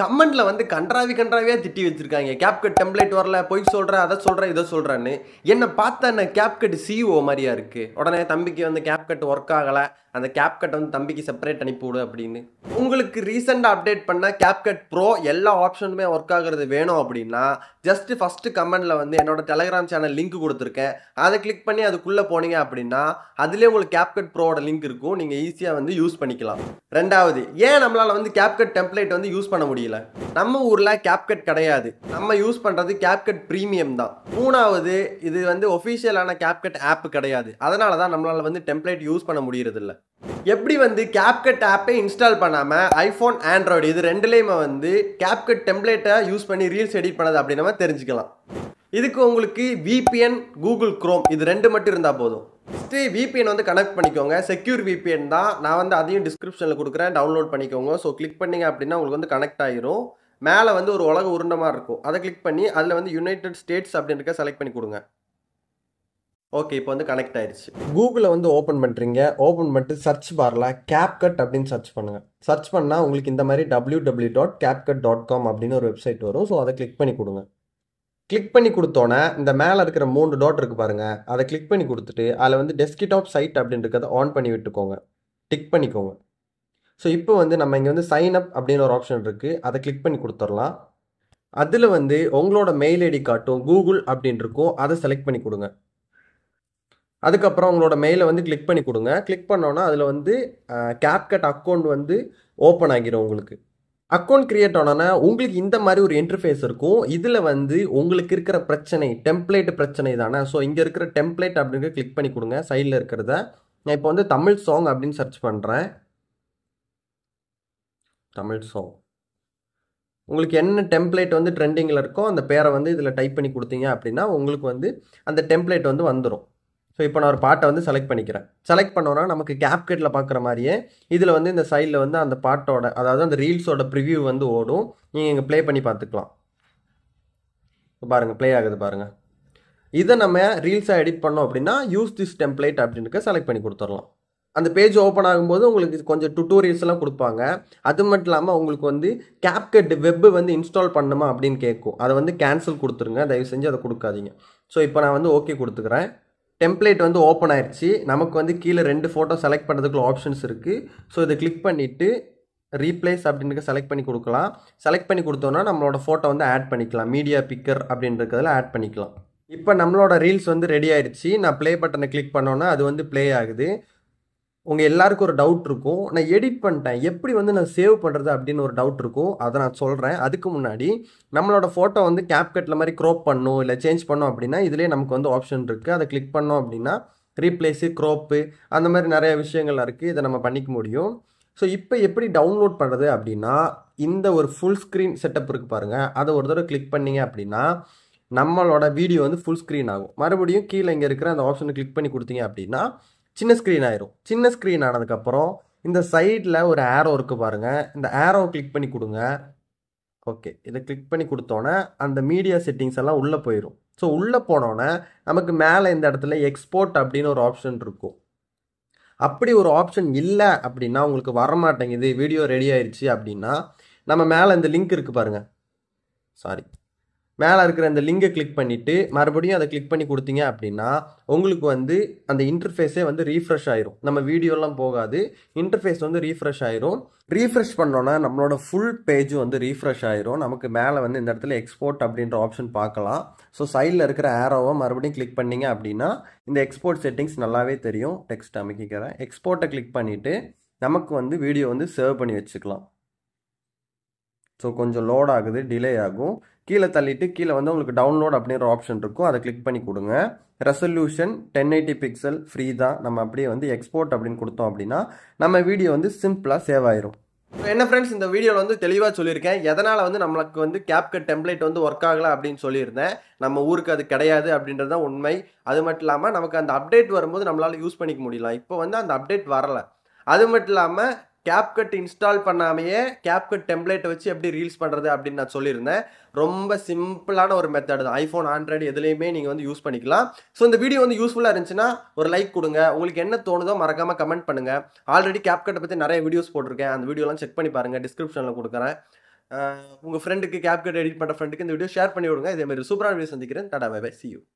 கமெண்ட்டில் வந்து கன்றாவி கன்றாவியாக திட்டி வச்சுருக்காங்க கேப்கட் டெம்ப்ளேட் வரல போய் சொல்கிறேன் அதை சொல்கிறேன் இதை சொல்கிறேன்னு என்னை பார்த்தா என்ன கேப்கட் சிஓ e மாதிரியா இருக்குது உடனே தம்பிக்கு வந்து கேப்கட் ஒர்க் ஆகலை அந்த கேப் கட் வந்து தம்பிக்கு செப்பரேட் அனுப்பிவிடு அப்படின்னு உங்களுக்கு ரீசெண்டாக அப்டேட் பண்ணால் கேப்கட் ப்ரோ எல்லா ஆப்ஷனுமே ஒர்க் ஆகுறது வேணும் அப்படின்னா ஜஸ்ட்டு ஃபஸ்ட்டு கமெண்டில் வந்து என்னோட டெலகிராம் சேனல் லிங்க் கொடுத்துருக்கேன் அதை கிளிக் பண்ணி அதுக்குள்ளே போனீங்க அப்படின்னா அதிலே உங்களுக்கு கேப்கட் ப்ரோவோட லிங்க் இருக்கும் நீங்கள் ஈஸியாக வந்து யூஸ் பண்ணிக்கலாம் ரெண்டாவது ஏன் நம்மளால் வந்து கேப்கட் டெம்ப்ளேட் வந்து யூஸ் பண்ண முடியல நம்ம ஊரில் கேப்கட் கிடையாது நம்ம யூஸ் பண்ணுறது கேப்கட் ப்ரீமியம் தான் மூணாவது இது வந்து ஒஃபிஷியலான கேப்கட் ஆப் கிடையாது அதனால தான் நம்மளால் வந்து டெம்ப்ளேட் யூஸ் பண்ண முடியறதில்ல எப்படி வந்து கேப்கட் ஆப்பை இன்ஸ்டால் பண்ணாமல் ஐஃபோன் ஆண்ட்ராய்டு இது ரெண்டுலேயுமே வந்து கேப்கட் டெம்ப்ளேட்டை யூஸ் பண்ணி ரீல்ஸ் எடிட் பண்ணது அப்படின்னு நம்ம தெரிஞ்சுக்கலாம் இதுக்கு உங்களுக்கு விபிஎன் கூகுள் க்ரோம் இது ரெண்டு மட்டும் இருந்தால் போதும் ஃபஸ்ட்டு விபிஎன் வந்து கனெக்ட் பண்ணிக்கோங்க செக்யூர் விபிஎன் தான் நான் வந்து அதையும் டிஸ்கிரிப்ஷனில் கொடுக்குறேன் டவுன்லோட் பண்ணிக்கோங்க ஸோ கிளிக் பண்ணிங்க அப்படின்னா உங்களுக்கு வந்து கனெக்ட் ஆகிரும் மேலே வந்து ஒரு உலக உருண்டமாக இருக்கும் அதை கிளிக் பண்ணி அதில் வந்து யுனைடெட் ஸ்டேட்ஸ் அப்படின்றத செலக்ட் பண்ணி கொடுங்க ஓகே இப்போ வந்து கனெக்ட் ஆயிடுச்சு கூகுளில் வந்து ஓப்பன் பண்ணுறீங்க ஓப்பன் பண்ணிட்டு சர்ச் பாரில் கேப் கட் அப்படின்னு சர்ச் பண்ணுங்கள் சர்ச் பண்ணால் உங்களுக்கு இந்த மாதிரி W W dot CapCut dot com அப்படின்னு ஒரு வெப்சைட் வரும் ஸோ அதை கிளிக் பண்ணி கொடுங்க கிளிக் பண்ணி கொடுத்தோன்னே இந்த மேலே இருக்கிற மூணு டாட் இருக்குது பாருங்கள் அதை கிளிக் பண்ணி கொடுத்துட்டு அதில் வந்து டெஸ்க்டாப் சைட் அப்படின்னு இருக்கிறத ஆன் பண்ணி விட்டுக்கோங்க டிக் பண்ணிக்கோங்க ஸோ இப்போ வந்து நம்ம இங்கே வந்து சைன் அப் அப்படின்னு ஒரு ஆப்ஷன் இருக்குது அதை கிளிக் பண்ணி கொடுத்துடலாம் அதில் வந்து உங்களோட மெயில் ஐடி காட்டும் கூகுள் அப்படின்னு இருக்கும் அதை செலக்ட் பண்ணி கொடுங்க அதுக்கப்புறம் உங்களோட மெயிலை வந்து கிளிக் பண்ணி கொடுங்க கிளிக் பண்ணோன்னா அதில் வந்து கேப்கட் அக்கௌண்ட் வந்து ஓப்பன் ஆகிடும் உங்களுக்கு அக்கௌண்ட் கிரியேட் ஆனோன்னா உங்களுக்கு இந்த மாதிரி ஒரு இன்டர்ஃபேஸ் இருக்கும் இதில் வந்து உங்களுக்கு இருக்கிற பிரச்சனை டெம்ப்ளேட் பிரச்சனை தானே ஸோ இங்கே இருக்கிற டெம்ப்ளேட் அப்படின்னு கிளிக் பண்ணி கொடுங்க சைடில் இருக்கிறத நான் இப்போ வந்து தமிழ் சாங் அப்படின்னு சர்ச் பண்ணுறேன் தமிழ் சாங் உங்களுக்கு என்ன டெம்ப்ளேட் வந்து ட்ரெண்டிங்கில் இருக்கோ அந்த பேரை வந்து இதில் டைப் பண்ணி கொடுத்தீங்க அப்படின்னா உங்களுக்கு வந்து அந்த டெம்ப்ளேட் வந்து வந்துடும் ஸோ இப்போ நான் ஒரு பாட்டை வந்து செலக்ட் பண்ணிக்கிறேன் செலக்ட் பண்ணோன்னா நமக்கு கேப்கட்டில் பார்க்குற மாதிரியே இதில் வந்து இந்த சைடில் வந்து அந்த பாட்டோட அதாவது அந்த ரீல்ஸோட ப்ரிவியூ வந்து ஓடும் நீங்கள் இங்கே ப்ளே பண்ணி பார்த்துக்கலாம் பாருங்கள் ப்ளே ஆகுது பாருங்கள் இதை நம்ம ரீல்ஸாக எடிட் பண்ணோம் அப்படின்னா யூஸ் திஸ் டெம்ப்ளேட் அப்படின்னுக்கு செலக்ட் பண்ணி கொடுத்துடலாம் அந்த பேஜ் ஓப்பன் ஆகும்போது உங்களுக்கு கொஞ்சம் டுட்டோரியல்ஸ்லாம் கொடுப்பாங்க அது மட்டும் இல்லாமல் உங்களுக்கு வந்து கேப்கட் வெப்பு வந்து இன்ஸ்டால் பண்ணுமா அப்படின்னு கேட்கும் அதை வந்து கேன்சல் கொடுத்துருங்க தயவு செஞ்சு அதை கொடுக்காதீங்க ஸோ இப்போ நான் வந்து ஓகே கொடுத்துக்கிறேன் டெம்ப்ளேட் வந்து ஓப்பன் ஆயிடுச்சு நமக்கு வந்து கீழே ரெண்டு ஃபோட்டோ செலக்ட் பண்ணுறதுக்குள்ள ஆப்ஷன்ஸ் இருக்குது ஸோ இதை கிளிக் பண்ணிவிட்டு ரீப்ளேஸ் அப்படின்ட்டு செலக்ட் பண்ணி கொடுக்கலாம் செலக்ட் பண்ணி கொடுத்தோன்னா நம்மளோட ஃபோட்டோ வந்து ஆட் பண்ணிக்கலாம் மீடியா பிக்கர் அப்படின்றதுல ஆட் பண்ணிக்கலாம் இப்போ நம்மளோட ரீல்ஸ் வந்து ரெடி ஆயிடுச்சு நான் ப்ளே பட்டனை கிளிக் பண்ணோன்னா அது வந்து ப்ளே ஆகுது உங்கள் எல்லாருக்கும் ஒரு டவுட் இருக்கும் நான் எடிட் பண்ணிட்டேன் எப்படி வந்து நான் சேவ் பண்ணுறது அப்படின்னு ஒரு டவுட் இருக்கும் அதை நான் சொல்கிறேன் அதுக்கு முன்னாடி நம்மளோட ஃபோட்டோ வந்து கேப்கட்டில் மாதிரி க்ரோப் பண்ணும் இல்லை சேஞ்ச் பண்ணோம் அப்படின்னா இதுலேயே நமக்கு வந்து ஆப்ஷன் இருக்குது அதை கிளிக் பண்ணோம் அப்படின்னா ரீப்ளேஸு க்ரோப்பு அந்த மாதிரி நிறைய விஷயங்கள்லாம் இருக்குது இதை நம்ம பண்ணிக்க முடியும் ஸோ இப்போ எப்படி டவுன்லோட் பண்ணுறது அப்படின்னா இந்த ஒரு ஃபுல் ஸ்க்ரீன் செட்டப் இருக்குது பாருங்கள் அதை ஒரு தடவை கிளிக் பண்ணிங்க அப்படின்னா நம்மளோட வீடியோ வந்து ஃபுல் ஸ்க்ரீன் ஆகும் மறுபடியும் கீழே இங்கே இருக்கிற அந்த ஆப்ஷனை கிளிக் பண்ணி கொடுத்தீங்க அப்படின்னா சின்ன ஸ்க்ரீன் ஆயிரும் சின்ன ஸ்க்ரீன் ஆனதுக்கப்புறம் இந்த சைடில் ஒரு ஆரோ இருக்கு பாருங்கள் இந்த ஆரோ கிளிக் பண்ணி கொடுங்க ஓகே இதை கிளிக் பண்ணி கொடுத்தோன்னே அந்த மீடியா செட்டிங்ஸ் எல்லாம் உள்ளே போயிடும் ஸோ உள்ளே போனோன்னே நமக்கு மேலே இந்த இடத்துல எக்ஸ்போர்ட் அப்படின்னு ஒரு ஆப்ஷன் இருக்கும் அப்படி ஒரு ஆப்ஷன் இல்லை அப்படின்னா உங்களுக்கு வரமாட்டேங்குது வீடியோ ரெடி ஆயிடுச்சு அப்படின்னா நம்ம மேலே இந்த லிங்க் இருக்குது பாருங்கள் சாரி மேலே இருக்கிற அந்த லிங்கை கிளிக் பண்ணிவிட்டு மறுபடியும் அதை கிளிக் பண்ணி கொடுத்தீங்க அப்படின்னா உங்களுக்கு வந்து அந்த இன்டர்ஃபேஸே வந்து ரீஃப்ரெஷ் ஆயிரும் நம்ம வீடியோலாம் போகாது இன்டர்ஃபேஸ் வந்து ரீஃப்ரெஷ் ஆயிரும் ரீஃப்ரெஷ் பண்ணோன்னா நம்மளோட ஃபுல் பேஜும் வந்து ரீஃப்ரெஷ் ஆயிரும் நமக்கு மேலே வந்து இந்த இடத்துல எக்ஸ்போர்ட் அப்படின்ற ஆப்ஷன் பார்க்கலாம் ஸோ சைடில் இருக்கிற ஏரோவை மறுபடியும் கிளிக் பண்ணிங்க அப்படின்னா இந்த எக்ஸ்போர்ட் செட்டிங்ஸ் நல்லாவே தெரியும் டெக்ஸ்ட் அமைக்கிக்கிறேன் எக்ஸ்போர்ட்டை கிளிக் பண்ணிவிட்டு நமக்கு வந்து வீடியோ வந்து சேவ் பண்ணி வச்சுக்கலாம் ஸோ கொஞ்சம் லோட் ஆகுது டிலே ஆகும் கீழே தள்ளிட்டு கீழே வந்து உங்களுக்கு டவுன்லோட் அப்படின்ற ஆப்ஷன் இருக்கும் அதை கிளிக் பண்ணி கொடுங்க resolution ten eighty pixel free தான் நம்ம அப்படியே வந்து எக்ஸ்போர்ட் அப்படின்னு கொடுத்தோம் அப்படின்னா நம்ம வீடியோ வந்து சிம்பிளாக சேவ் ஆயிரும் என்ன ஃப்ரெண்ட்ஸ் இந்த வீடியோவில் வந்து தெளிவாக சொல்லியிருக்கேன் எதனால் வந்து நம்மளுக்கு வந்து கேப்கட் டெம்ப்ளேட் வந்து ஒர்க் ஆகலை அப்படின்னு சொல்லியிருந்தேன் நம்ம ஊருக்கு அது கிடையாது அப்படின்றது தான் உண்மை அது மட்டும் இல்லாமல் நமக்கு அந்த அப்டேட் வரும்போது நம்மளால் யூஸ் பண்ணிக்க முடியல இப்போ வந்து அந்த அப்டேட் வரலை அது மட்டும் இல்லாமல் கேப்கட் இன்ஸ்டால் பண்ணாமையே கேப்கட் டெம்ப்ளேட்டை வச்சு எப்படி ரீல்ஸ் பண்ணுறது அப்படின்னு நான் சொல்லியிருந்தேன் ரொம்ப சிம்பிளான ஒரு மெத்தட் தான் ஐஃபோன் ஆண்ட்ராய்டு எதுலேயுமே நீங்கள் வந்து யூஸ் பண்ணிக்கலாம் ஸோ இந்த வீடியோ வந்து யூஸ்ஃபுல்லாக இருந்துச்சுன்னா ஒரு லைக் கொடுங்க உங்களுக்கு என்ன தோணுதோ மறக்காமல் கமெண்ட் பண்ணுங்கள் ஆல்ரெடி கேப்கட்டை பற்றி நிறைய வீடியோஸ் போட்டிருக்கேன் அந்த வீடியோலாம் செக் பண்ணி பாருங்கள் டிஸ்கிரிப்ஷனில் கொடுக்குறேன் உங்கள் ஃப்ரெண்டுக்கு கேப்கட் எடிட் பண்ணுற ஃப்ரெண்டுக்கு இந்த வீடியோ ஷேர் பண்ணி விடுங்க இதேமாதிரி சூப்பரான வீடியோ சந்திக்கிறேன் டாடா பை பை சி யூ